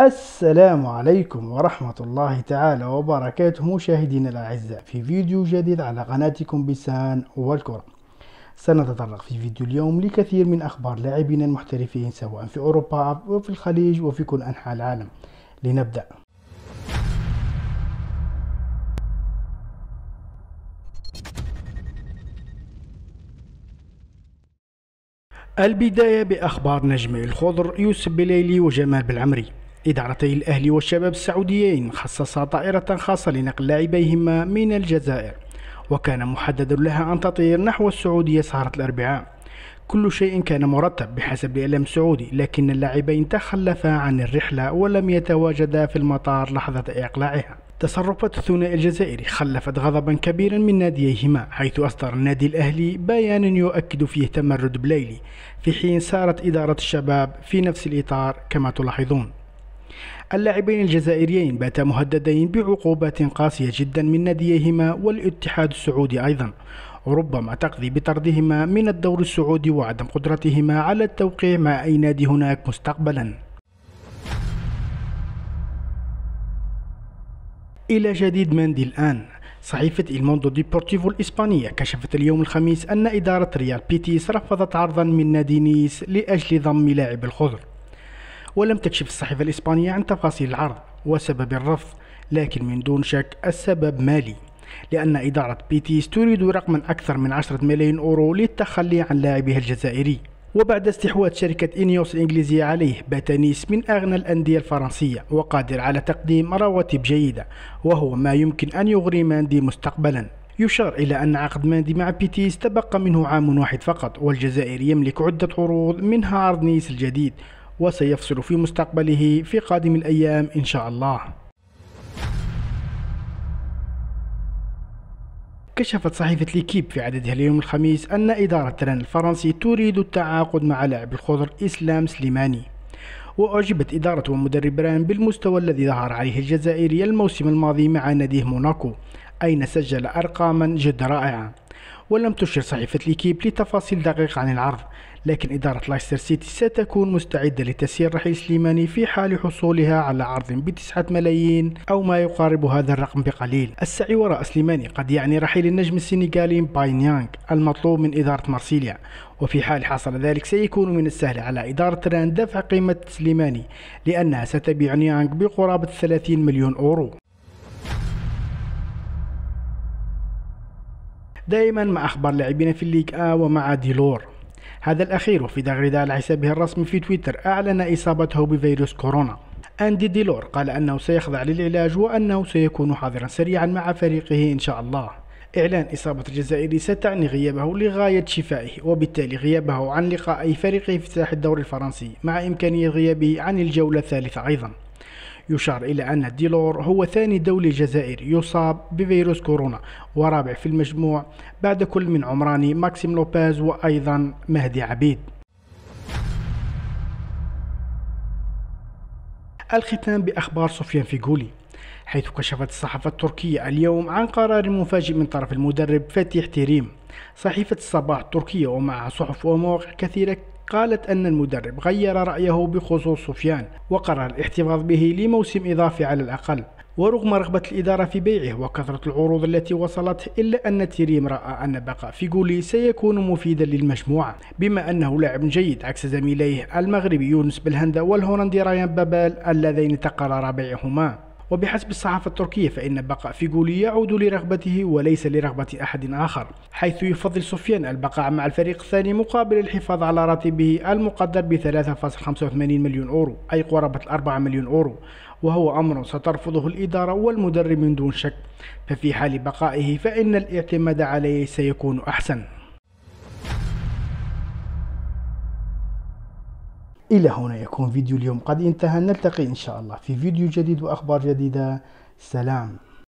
السلام عليكم ورحمة الله تعالى وبركاته مشاهدينا الأعزاء في فيديو جديد على قناتكم بسان والكرة سنتطرق في فيديو اليوم لكثير من أخبار لاعبين المحترفين سواء في أوروبا وفي الخليج وفي كل أنحاء العالم لنبدأ البداية بأخبار نجمي الخضر يوسف بليلي وجمال بالعمري إدارتي الأهلي والشباب السعوديين خصصا طائرة خاصة لنقل لاعبيهما من الجزائر وكان محدد لها أن تطير نحو السعودية سهرة الأربعاء كل شيء كان مرتب بحسب الإعلام السعودي لكن اللاعبين تخلفا عن الرحلة ولم يتواجدا في المطار لحظة إقلاعها تصرفات الثنائي الجزائري خلفت غضبا كبيرا من نادييهما حيث أصدر النادي الأهلي بيانا يؤكد فيه تمرد بليلي في حين سارت إدارة الشباب في نفس الإطار كما تلاحظون اللاعبين الجزائريين باتا مهددين بعقوبات قاسية جدا من ناديهما والاتحاد السعودي أيضا ربما تقضي بطردهما من الدور السعودي وعدم قدرتهما على التوقيع مع أي نادي هناك مستقبلا إلى جديد مندي الآن صحيفة الموندو ديبورتيفو الإسبانية كشفت اليوم الخميس أن إدارة ريال بيتيس رفضت عرضا من نادي نيس لأجل ضم لاعب الخضر ولم تكشف الصحيفة الإسبانية عن تفاصيل العرض وسبب الرفض لكن من دون شك السبب مالي لأن إدارة بيتيس تريد رقما أكثر من 10 ملايين أورو للتخلي عن لاعبها الجزائري وبعد استحواذ شركة إنيوس الإنجليزية عليه بات نيس من أغنى الأندية الفرنسية وقادر على تقديم رواتب جيدة وهو ما يمكن أن يغري ماندي مستقبلا يشار إلى أن عقد ماندي مع بيتيس تبقى منه عام واحد فقط والجزائر يملك عدة عروض منها عرض نيس الجديد وسيفصل في مستقبله في قادم الأيام إن شاء الله كشفت صحيفة ليكيب في عددها اليوم الخميس أن إدارة ران الفرنسي تريد التعاقد مع لاعب الخضر إسلام سليماني وأعجبت إدارة ومدرب ران بالمستوى الذي ظهر عليه الجزائري الموسم الماضي مع ناديه موناكو أين سجل أرقاما جد رائعة ولم تشر صحيفة ليكيب لتفاصيل دقيقة عن العرض لكن إدارة لايستر سيتي ستكون مستعدة لتسيير رحيل سليماني في حال حصولها على عرض بتسعة ملايين أو ما يقارب هذا الرقم بقليل السعي وراء سليماني قد يعني رحيل النجم السنغالي باين يانغ المطلوب من إدارة مارسيليا وفي حال حصل ذلك سيكون من السهل على إدارة ران دفع قيمة سليماني لأنها ستبيع نيانغ بقرابة 30 مليون أورو دائما مع أخبار لاعبين في الليك آ ومع ديلور هذا الأخير وفي تغريدة على حسابه الرسمي في تويتر أعلن إصابته بفيروس كورونا أندي ديلور قال أنه سيخضع للعلاج وأنه سيكون حاضرا سريعا مع فريقه إن شاء الله إعلان إصابة الجزائري ستعني غيابه لغاية شفائه وبالتالي غيابه عن لقاء فريقه في ساحة الدوري الفرنسي مع إمكانية غيابه عن الجولة الثالثة أيضا يشار إلى أن ديلور هو ثاني دولي جزائري يصاب بفيروس كورونا ورابع في المجموع بعد كل من عمراني ماكسيم لوباز وأيضا مهدي عبيد الختام بأخبار سفيان فيغولي حيث كشفت الصحافة التركية اليوم عن قرار مفاجئ من طرف المدرب فاتيح تيريم صحيفة الصباح التركية ومعها صحف ومواقع كثيرة قالت أن المدرب غير رأيه بخصوص سفيان وقرر الاحتفاظ به لموسم إضافي على الأقل ورغم رغبة الإدارة في بيعه وكثرة العروض التي وصلته إلا أن تيريم رأى أن بقاء فيغولي سيكون مفيدا للمجموعة بما أنه لاعب جيد عكس زميليه المغربي يونس بلهندا والهولندي رايان بابال اللذين تقرر بيعهما وبحسب الصحافة التركية فإن بقاء فيغولي يعود لرغبته وليس لرغبة أحد آخر حيث يفضل سفيان البقاء مع الفريق الثاني مقابل الحفاظ على راتبه المقدر ب 3.85 مليون أورو أي قرابة 4 مليون أورو وهو أمر سترفضه الإدارة والمدرب من دون شك ففي حال بقائه فإن الاعتماد عليه سيكون أحسن إلى هنا يكون فيديو اليوم قد انتهى نلتقي إن شاء الله في فيديو جديد وأخبار جديدة سلام